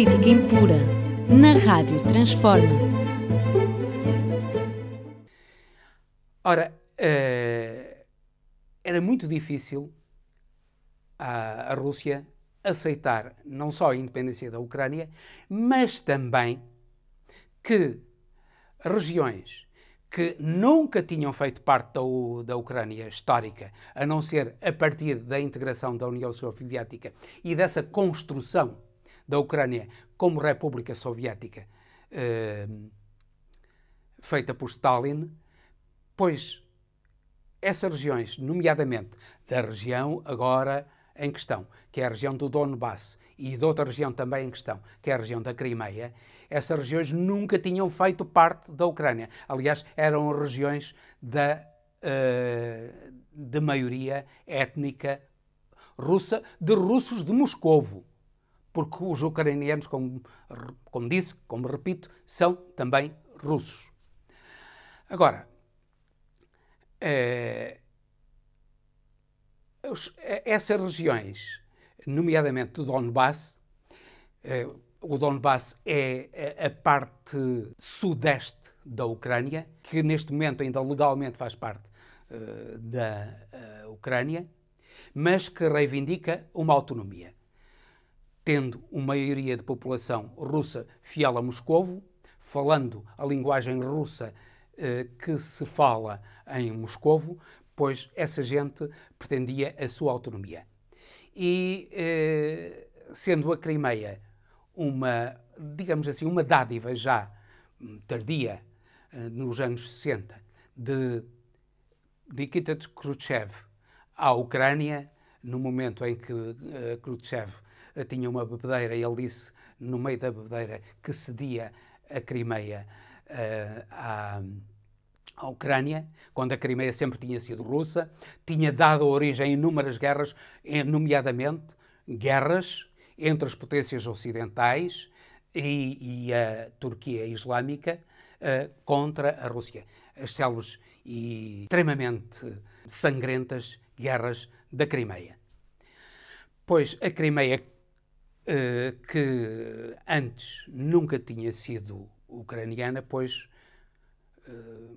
Política Impura, na Rádio Transforma. Ora, uh, era muito difícil a, a Rússia aceitar não só a independência da Ucrânia, mas também que regiões que nunca tinham feito parte da, da, Ucrânia histórica, a não ser a partir da integração da União Soviética e dessa construção da Ucrânia como República Soviética eh, feita por Stalin, pois essas regiões, nomeadamente da região agora em questão, que é a região do Donbass, e de outra região também em questão, que é a região da Crimeia, essas regiões nunca tinham feito parte da Ucrânia. Aliás, eram regiões da, uh, de maioria étnica russa, de russos de Moscovo porque os ucranianos, como, como disse, como repito, são também russos. Agora, eh, os, eh, essas regiões, nomeadamente do Donbass, eh, o Donbass é, é a parte sudeste da Ucrânia, que neste momento ainda legalmente faz parte uh, da uh, Ucrânia, mas que reivindica uma autonomia tendo uma maioria de população russa fiel a Moscovo, falando a linguagem russa eh, que se fala em Moscovo, pois essa gente pretendia a sua autonomia. E eh, sendo a Crimeia uma, digamos assim, uma dádiva já hum, tardia, eh, nos anos 60, de Nikita Khrushchev à Ucrânia, no momento em que eh, Khrushchev tinha uma bebedeira e ele disse no meio da bebedeira que cedia a Crimeia uh, à, à Ucrânia, quando a Crimeia sempre tinha sido russa, tinha dado origem a inúmeras guerras, eh, nomeadamente guerras entre as potências ocidentais e, e a Turquia Islâmica uh, contra a Rússia. As células e extremamente sangrentas guerras da Crimeia. Pois a Crimeia eh, que antes nunca tinha sido ucraniana, pois eh,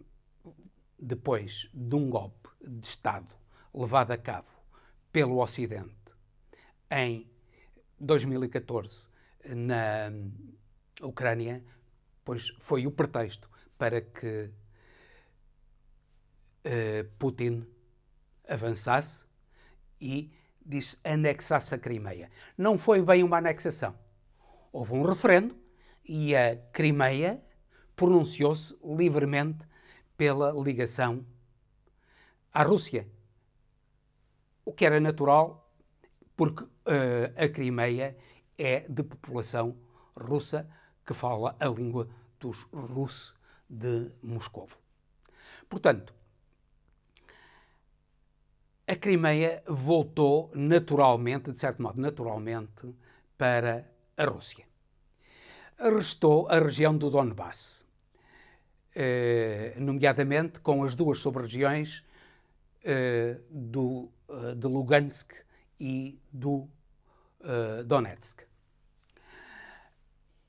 depois de um golpe de Estado levado a cabo pelo Ocidente em 2014 na Ucrânia, pois foi o pretexto para que eh, Putin avançasse e diz anexasse a Crimeia. Não foi bem uma anexação. Houve um referendo e a Crimeia pronunciou-se livremente pela ligação à Rússia. O que era natural, porque uh, a Crimeia é de população russa que fala a língua dos russos de Moscovo. Portanto, a Crimeia voltou naturalmente, de certo modo, naturalmente, para a Rússia. Restou a região do Donbass, eh, nomeadamente com as duas sub-regiões eh, do, eh, de Lugansk e do eh, Donetsk.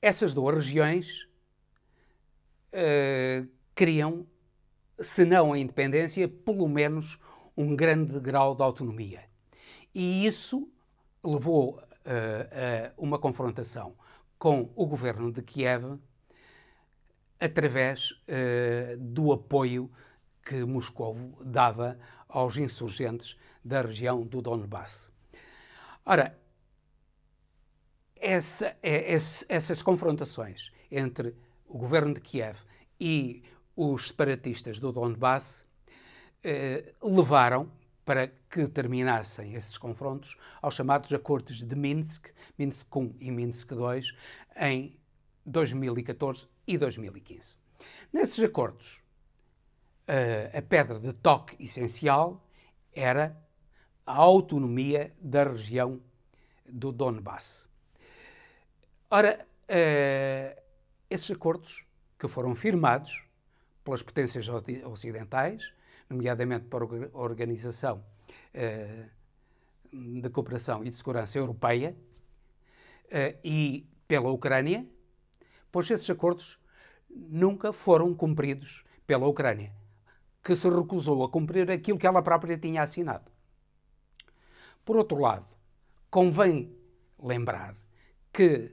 Essas duas regiões eh, criam, se não a independência, pelo menos um grande grau de autonomia. E isso levou uh, a uma confrontação com o governo de Kiev através uh, do apoio que Moscou dava aos insurgentes da região do Donbass. Ora, essa, é, essa, essas confrontações entre o governo de Kiev e os separatistas do Donbass eh, levaram para que terminassem esses confrontos aos chamados acordos de Minsk, Minsk I e Minsk II, em 2014 e 2015. Nesses acordos, eh, a pedra de toque essencial era a autonomia da região do Donbass. Ora, eh, esses acordos que foram firmados pelas potências ocidentais, nomeadamente para a Organização eh, de Cooperação e de Segurança Europeia eh, e pela Ucrânia, pois esses acordos nunca foram cumpridos pela Ucrânia, que se recusou a cumprir aquilo que ela própria tinha assinado. Por outro lado, convém lembrar que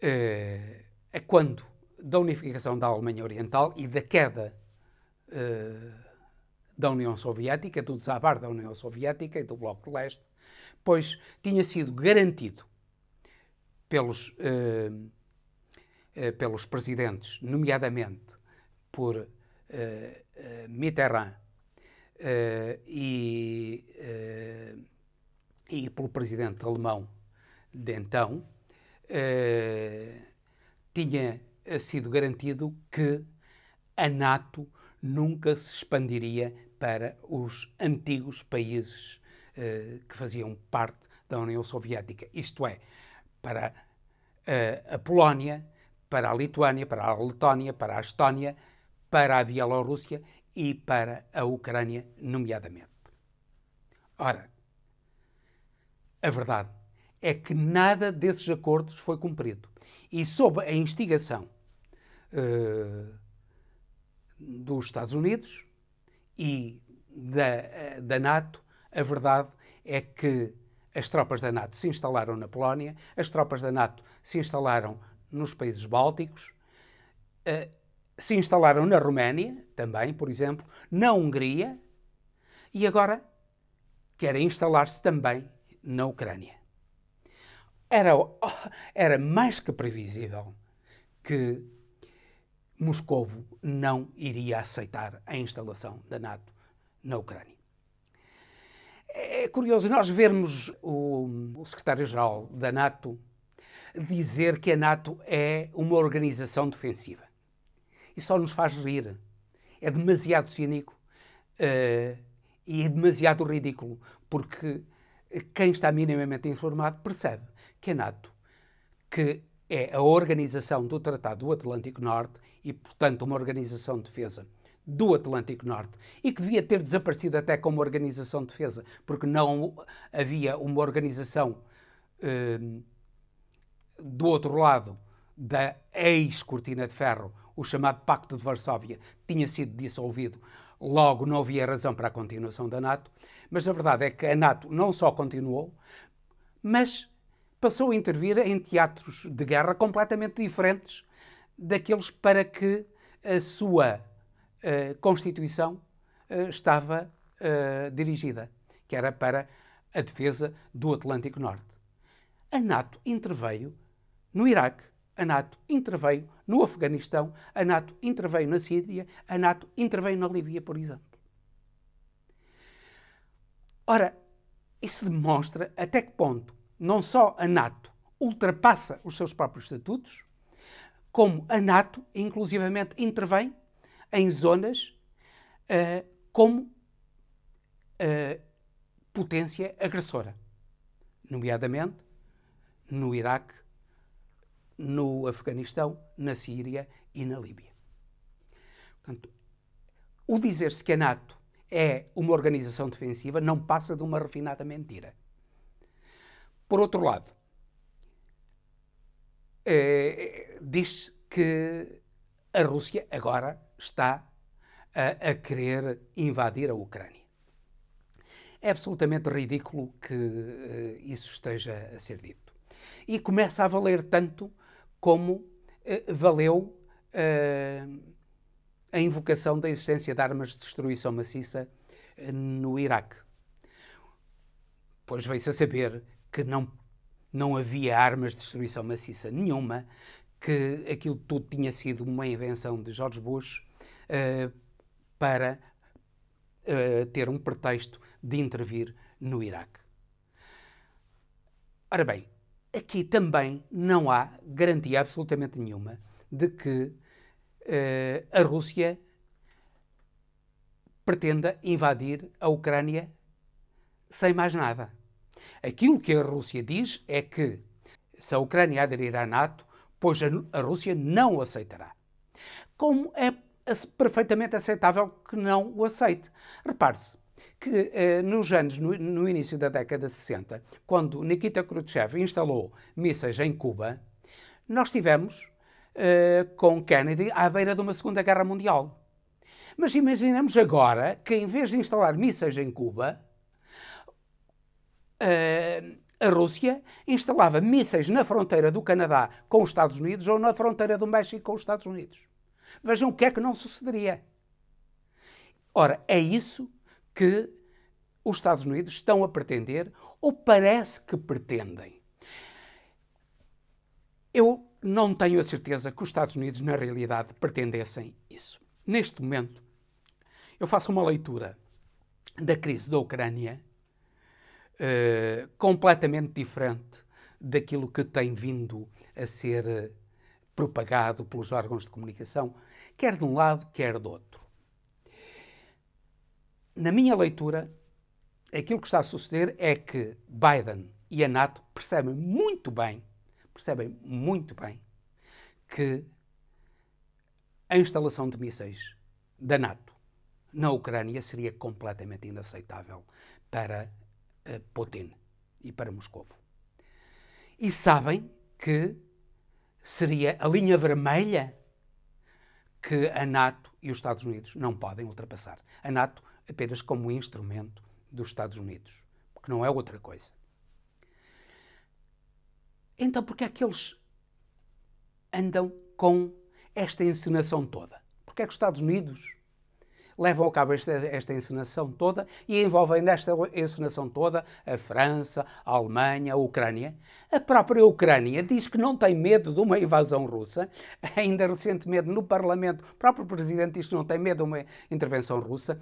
é quando da unificação da Alemanha Oriental e da queda eh, da União Soviética, do desabar da União Soviética e do Bloco de Leste, pois tinha sido garantido pelos, uh, uh, pelos presidentes, nomeadamente por Mitterrand e, e pelo presidente alemão de então, tinha sido garantido que a NATO nunca se expandiria para os antigos países eh, que faziam parte da União Soviética, isto é, para eh, a Polónia, para a Lituânia, para a Letónia, para a Estónia, para a Bielorrússia e para a Ucrânia, nomeadamente. Ora, a verdade é que nada desses acordos foi cumprido. E sob a instigação uh, eh, dos Estados Unidos e da, eh, da NATO, a verdade é que as tropas da NATO se instalaram na Polónia, as tropas da NATO se instalaram nos países bálticos, eh, se instalaram na Roménia também, por exemplo, na Hungria e agora querem instalar-se também na Ucrânia. Era, oh, era mais que previsível que Moscovo não iria aceitar a instalação da NATO na Ucrânia. É curioso nós vermos o, secretário-geral da NATO dizer que a NATO é uma organização defensiva. Isso só nos faz rir. É demasiado cínico uh, e é demasiado ridículo, porque quem está minimamente informado percebe que a NATO, que é a organização do Tratado do Atlântico Norte e, portanto, uma organização de defesa do Atlântico Norte e que devia ter desaparecido até como organização de defesa, porque não havia uma organização eh, do outro lado da ex-cortina de ferro, o chamado Pacto de Varsóvia, tinha sido dissolvido. Logo, não havia razão para a continuação da NATO, mas a verdade é que a NATO não só continuou, mas passou a intervir em teatros de guerra completamente diferentes daqueles para que a sua uh, Constituição uh, estava uh, dirigida, que era para a defesa do Atlântico Norte. A NATO interveio no Iraque, a NATO interveio no Afeganistão, a NATO interveio na Síria, a NATO interveio na Líbia, por exemplo. Ora, isso demonstra até que ponto não só a NATO ultrapassa os seus próprios estatutos, como a NATO, inclusivamente, intervém em zonas uh, como uh, potência agressora, nomeadamente no Iraque, no Afeganistão, na Síria e na Líbia. Portanto, o dizer-se que a NATO é uma organização defensiva não passa de uma refinada mentira. Por outro lado, eh, diz que a Rússia agora está a, eh, a querer invadir a Ucrânia. É absolutamente ridículo que eh, isso esteja a ser dito. E começa a valer tanto como eh, valeu eh, a invocação da existência de armas de destruição maciça eh, no Iraque. Pois veio-se a saber que não não havia armas de destruição maciça nenhuma, que aquilo tudo tinha sido uma invenção de George Bush uh, para uh, ter um pretexto de intervir no Iraque. Ora bem, aqui também não há garantia absolutamente nenhuma de que uh, a Rússia pretenda invadir a Ucrânia sem mais nada. Aquilo que a Rússia diz é que, se a Ucrânia aderir à NATO, pois a, Rússia não o aceitará. Como é perfeitamente aceitável que não o aceite. Repare-se que eh, nos anos, no, no início da década de 60, quando Nikita Khrushchev instalou mísseis em Cuba, nós tivemos eh, com Kennedy à beira de uma Segunda Guerra Mundial. Mas imaginemos agora que, em vez de instalar mísseis em Cuba, uh, a Rússia instalava mísseis na fronteira do Canadá com os Estados Unidos ou na fronteira do México com os Estados Unidos. Vejam o que é que não sucederia. Ora, é isso que os Estados Unidos estão a pretender ou parece que pretendem. Eu não tenho a certeza que os Estados Unidos, na realidade, pretendessem isso. Neste momento, eu faço uma leitura da crise da Ucrânia eh, completamente diferente daquilo que tem vindo a ser eh, propagado pelos órgãos de comunicação, quer de um lado, quer do outro. Na minha leitura, aquilo que está a suceder é que Biden e a NATO percebem muito bem, percebem muito bem que a instalação de mísseis da NATO na Ucrânia seria completamente inaceitável para Putin e para Moscovo. E sabem que seria a linha vermelha que a NATO e os Estados Unidos não podem ultrapassar. A NATO apenas como instrumento dos Estados Unidos, porque não é outra coisa. Então, porque é que eles andam com esta encenação toda? Porque é que os Estados Unidos levam a cabo esta, esta encenação toda e envolvem nesta encenação toda a França, a Alemanha, a Ucrânia. A própria Ucrânia diz que não tem medo de uma invasão russa. Ainda recentemente no Parlamento, o próprio Presidente diz que não tem medo de uma intervenção russa.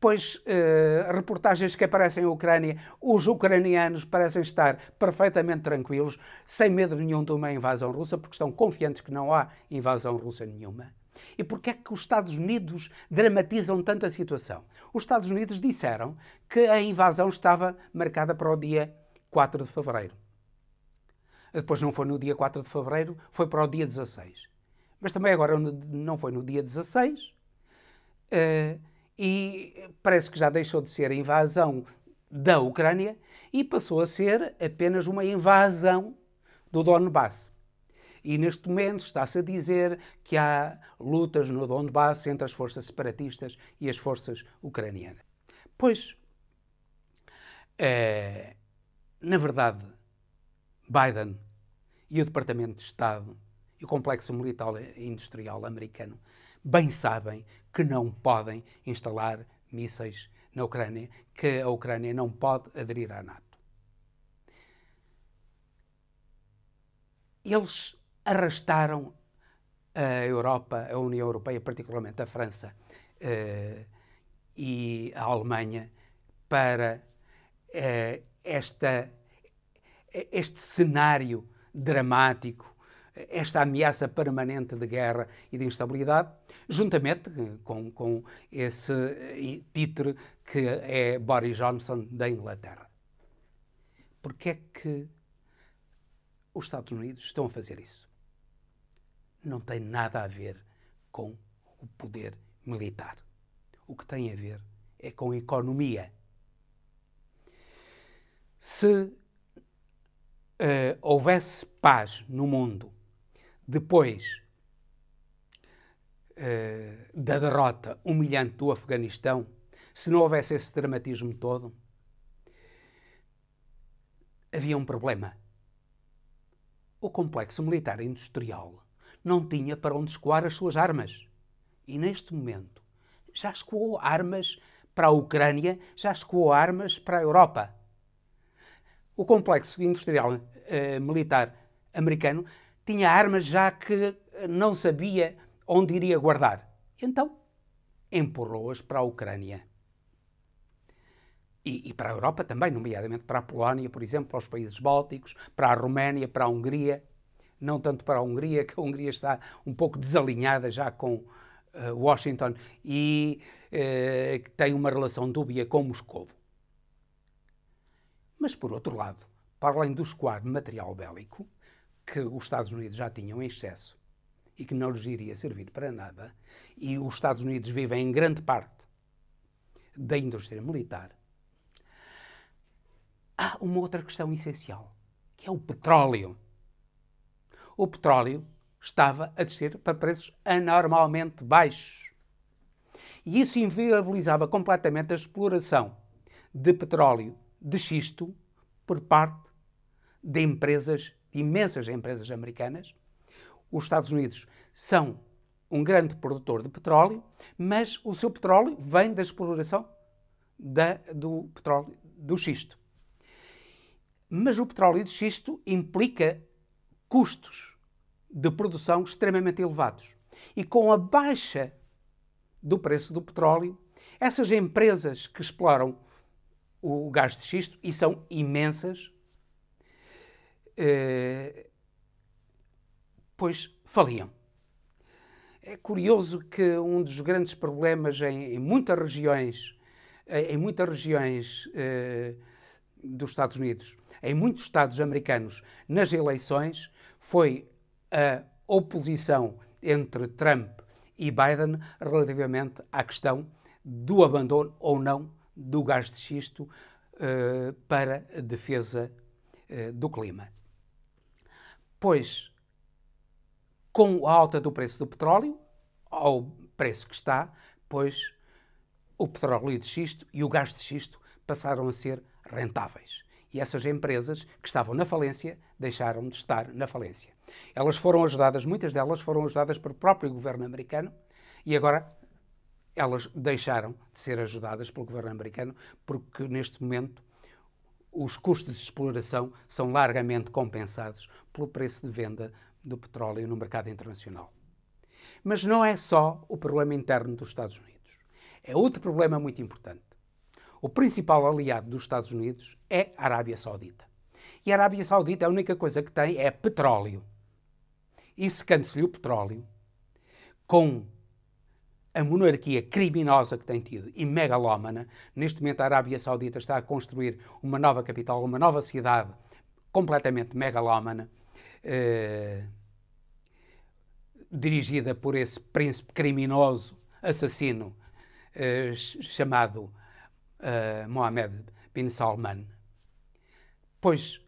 Pois eh, reportagens que aparecem na Ucrânia, os ucranianos parecem estar perfeitamente tranquilos, sem medo nenhum de uma invasão russa, porque estão confiantes que não há invasão russa nenhuma. E porquê é que os Estados Unidos dramatizam tanto a situação? Os Estados Unidos disseram que a invasão estava marcada para o dia 4 de fevereiro. Depois não foi no dia 4 de fevereiro, foi para o dia 16. Mas também agora não foi no dia 16. Uh, eh, e parece que já deixou de ser a invasão da Ucrânia e passou a ser apenas uma invasão do Donbass. E neste momento está-se a dizer que há lutas no Donbass entre as forças separatistas e as forças ucranianas. Pois, é, na verdade, Biden e o Departamento de Estado e o complexo militar e industrial americano bem sabem que não podem instalar mísseis na Ucrânia, que a Ucrânia não pode aderir à NATO. Eles arrastaram a Europa, a União Europeia, particularmente a França uh, e a Alemanha, para uh, esta, este cenário dramático, esta ameaça permanente de guerra e de instabilidade, juntamente eh, com, com esse título que é Boris Johnson da Inglaterra. Porquê é que os Estados Unidos estão a fazer isso? não tem nada a ver com o poder militar. O que tem a ver é com economia. Se uh, houvesse paz no mundo depois uh, da derrota humilhante do Afeganistão, se não houvesse esse dramatismo todo, havia um problema. O complexo militar industrial não tinha para onde escoar as suas armas. E neste momento já escoou armas para a Ucrânia, já escoou armas para a Europa. O complexo industrial eh, militar americano tinha armas já que eh, não sabia onde iria guardar. Então, empurrou-as para a Ucrânia. E, e, para a Europa também, nomeadamente para a Polónia, por exemplo, para os países bálticos, para a Roménia, para a Hungria não tanto para a Hungria, que a Hungria está um pouco desalinhada já com uh, Washington e uh, tem uma relação dúbia com Moscovo. Mas, por outro lado, para além do esquadro de material bélico, que os Estados Unidos já tinham em excesso e que não lhes iria servir para nada, e os Estados Unidos vivem em grande parte da indústria militar, há uma outra questão essencial, que é o petróleo o petróleo estava a descer para preços anormalmente baixos. E isso inviabilizava completamente a exploração de petróleo de xisto por parte de empresas, de imensas empresas americanas. Os Estados Unidos são um grande produtor de petróleo, mas o seu petróleo vem da exploração da, do petróleo do xisto. Mas o petróleo de xisto implica custos de produção extremamente elevados. E com a baixa do preço do petróleo, essas empresas que exploram o gás de xisto, e são imensas, eh, pois faliam. É curioso que um dos grandes problemas em, em muitas regiões, em muitas regiões eh, dos Estados Unidos, em muitos Estados americanos, nas eleições, foi a oposição entre Trump e Biden relativamente à questão do abandono ou não do gás de xisto uh, para a defesa uh, do clima. Pois, com a alta do preço do petróleo, ao preço que está, pois o petróleo de xisto e o gás de xisto passaram a ser rentáveis e essas empresas que estavam na falência deixaram de estar na falência. Elas foram ajudadas, muitas delas foram ajudadas pelo próprio governo americano e agora elas deixaram de ser ajudadas pelo governo americano porque neste momento os custos de exploração são largamente compensados pelo preço de venda do petróleo no mercado internacional. Mas não é só o problema interno dos Estados Unidos. É outro problema muito importante. O principal aliado dos Estados Unidos é a Arábia Saudita. E a Arábia Saudita a única coisa que tem é petróleo. E secando-se-lhe o petróleo, com a monarquia criminosa que tem tido e megalómana, neste momento a Arábia Saudita está a construir uma nova capital, uma nova cidade completamente megalómana, eh, dirigida por esse príncipe criminoso, assassino, eh, chamado uh, Mohamed bin Salman. Pois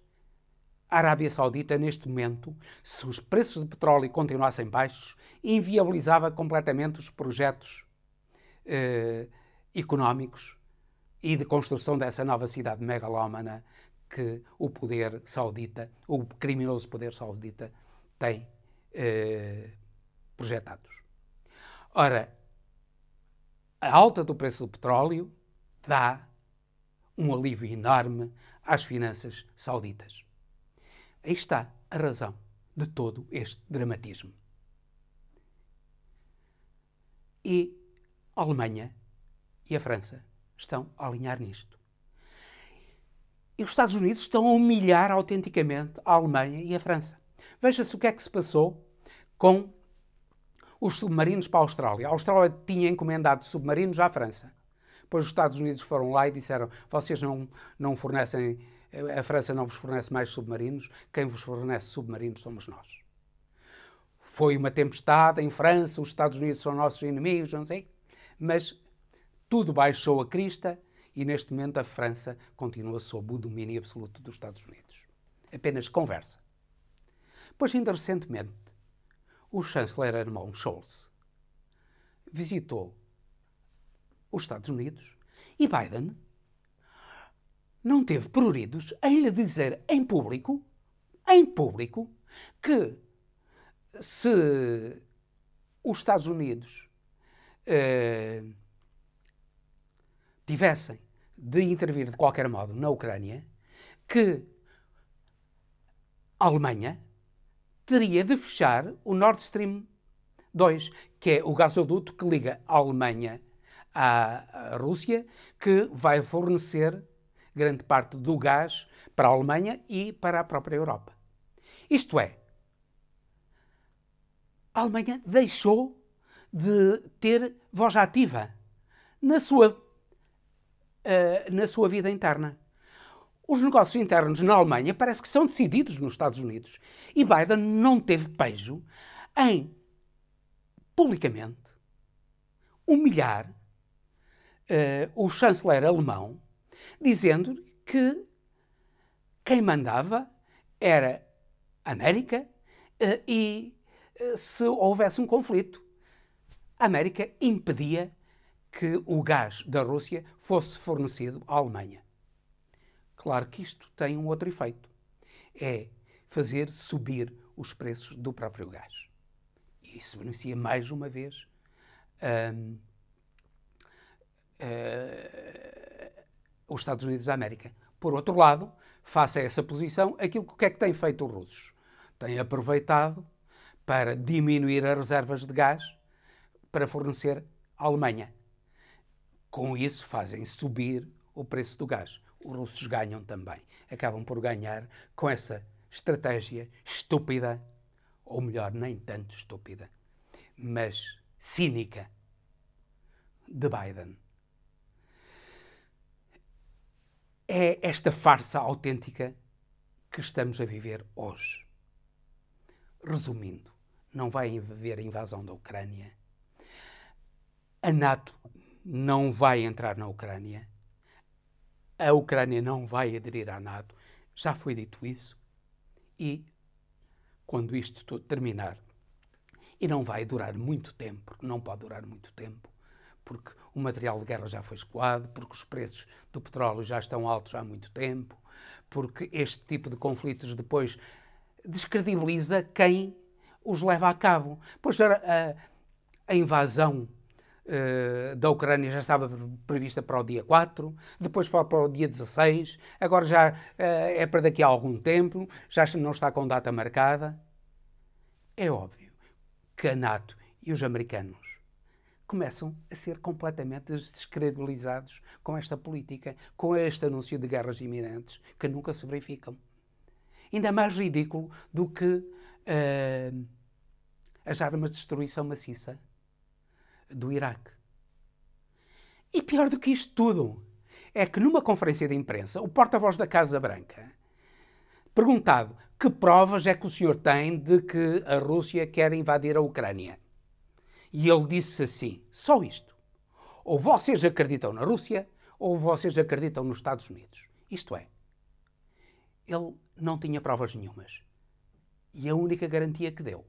a Arábia Saudita, neste momento, se os preços de petróleo continuassem baixos, inviabilizava completamente os projetos eh, económicos e de construção dessa nova cidade megalómana que o poder saudita, o criminoso poder saudita, tem eh, projetados. Ora, a alta do preço do petróleo dá um alívio enorme às finanças sauditas. Aí está a razão de todo este dramatismo. E a Alemanha e a França estão a alinhar nisto. E os Estados Unidos estão a humilhar autenticamente a Alemanha e a França. Veja-se o que é que se passou com os submarinos para a Austrália. A Austrália tinha encomendado submarinos à França. Depois os Estados Unidos foram lá e disseram: vocês não, não fornecem, a França não vos fornece mais submarinos, quem vos fornece submarinos somos nós. Foi uma tempestade em França, os Estados Unidos são nossos inimigos, não sei. Mas tudo baixou a crista e neste momento a França continua sob o domínio absoluto dos Estados Unidos. Apenas conversa. Pois ainda recentemente, o chanceler alemão Scholz visitou os Estados Unidos, e Biden não teve pruridos em lhe dizer em público, em público, que se os Estados Unidos eh, tivessem de intervir de qualquer modo na Ucrânia, que a Alemanha teria de fechar o Nord Stream 2, que é o gasoduto que liga a Alemanha à Rússia, que vai fornecer grande parte do gás para a Alemanha e para a própria Europa. Isto é, a Alemanha deixou de ter voz ativa na sua, uh, na sua vida interna. Os negócios internos na Alemanha parece que são decididos nos Estados Unidos e Biden não teve pejo em publicamente humilhar eh, o chanceler alemão, dizendo que quem mandava era a América eh, e eh, se houvesse um conflito, a América impedia que o gás da Rússia fosse fornecido à Alemanha. Claro que isto tem um outro efeito: é fazer subir os preços do próprio gás. E isso beneficia mais uma vez um, uh, os Estados Unidos da América. Por outro lado, face a essa posição, aquilo que, que é que têm feito os russos? Têm aproveitado para diminuir as reservas de gás para fornecer à Alemanha. Com isso, fazem subir o preço do gás. Os russos ganham também. Acabam por ganhar com essa estratégia estúpida, ou melhor, nem tanto estúpida, mas cínica de Biden. é esta farsa autêntica que estamos a viver hoje. Resumindo, não vai haver invasão da Ucrânia, a NATO não vai entrar na Ucrânia, a Ucrânia não vai aderir à NATO, já foi dito isso, e quando isto tudo terminar, e não vai durar muito tempo, não pode durar muito tempo, porque o material de guerra já foi escoado, porque os preços do petróleo já estão altos há muito tempo, porque este tipo de conflitos depois descredibiliza quem os leva a cabo. Pois a, a invasão uh, da Ucrânia já estava prevista para o dia 4, depois foi para o dia 16, agora já uh, é para daqui a algum tempo, já não está com data marcada. É óbvio que a NATO e os americanos começam a ser completamente descredibilizados com esta política, com este anúncio de guerras iminentes que nunca se verificam. Ainda mais ridículo do que uh, as armas de destruição maciça do Iraque. E pior do que isto tudo é que numa conferência de imprensa, o porta-voz da Casa Branca, perguntado que provas é que o senhor tem de que a Rússia quer invadir a Ucrânia, e ele disse assim: só isto. Ou vocês acreditam na Rússia, ou vocês acreditam nos Estados Unidos. Isto é, ele não tinha provas nenhumas. E a única garantia que deu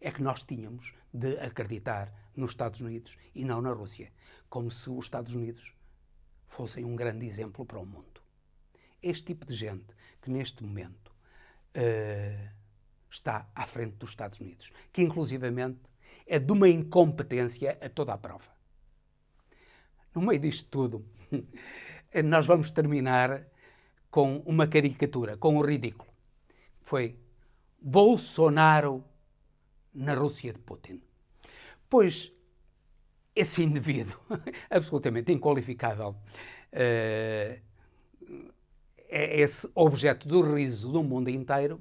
é que nós tínhamos de acreditar nos Estados Unidos e não na Rússia, como se os Estados Unidos fossem um grande exemplo para o mundo. Este tipo de gente que neste momento uh, está à frente dos Estados Unidos, que inclusivamente é de uma incompetência a toda a prova. No meio disto tudo, nós vamos terminar com uma caricatura, com o um ridículo. Foi Bolsonaro na Rússia de Putin. Pois esse indivíduo, absolutamente inqualificável, eh, é esse objeto do riso do mundo inteiro,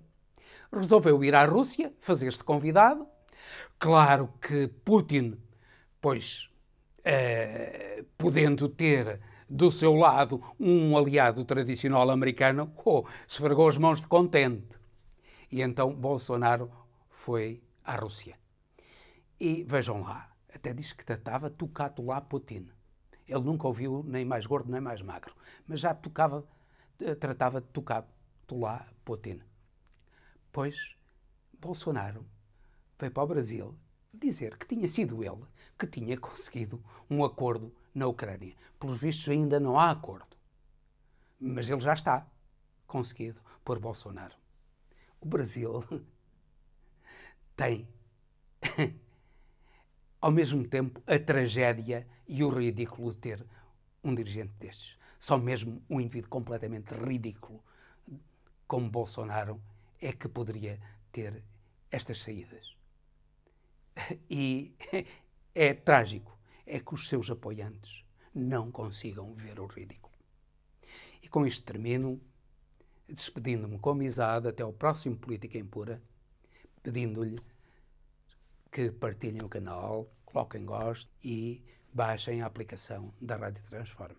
resolveu ir à Rússia, fazer-se convidado, Claro que Putin, pois, eh, podendo ter do seu lado um aliado tradicional americano, oh, esfregou as mãos de contente. E então Bolsonaro foi à Rússia. E vejam lá, até diz que tratava tocado lá Putin. Ele nunca ouviu nem mais gordo nem mais magro, mas já tocava, eh, tratava de tocar lá Putin. Pois Bolsonaro veio para o Brasil dizer que tinha sido ele que tinha conseguido um acordo na Ucrânia. Pelos vistos, ainda não há acordo. Mas ele já está conseguido por Bolsonaro. O Brasil tem, ao mesmo tempo, a tragédia e o ridículo de ter um dirigente destes. Só mesmo um indivíduo completamente ridículo como Bolsonaro é que poderia ter estas saídas. E é trágico, é que os seus apoiantes não consigam ver o ridículo. E com isto termino, despedindo-me com amizade até ao próximo Política Impura, pedindo-lhe que partilhem o canal, coloquem gosto e baixem a aplicação da Rádio Transforma.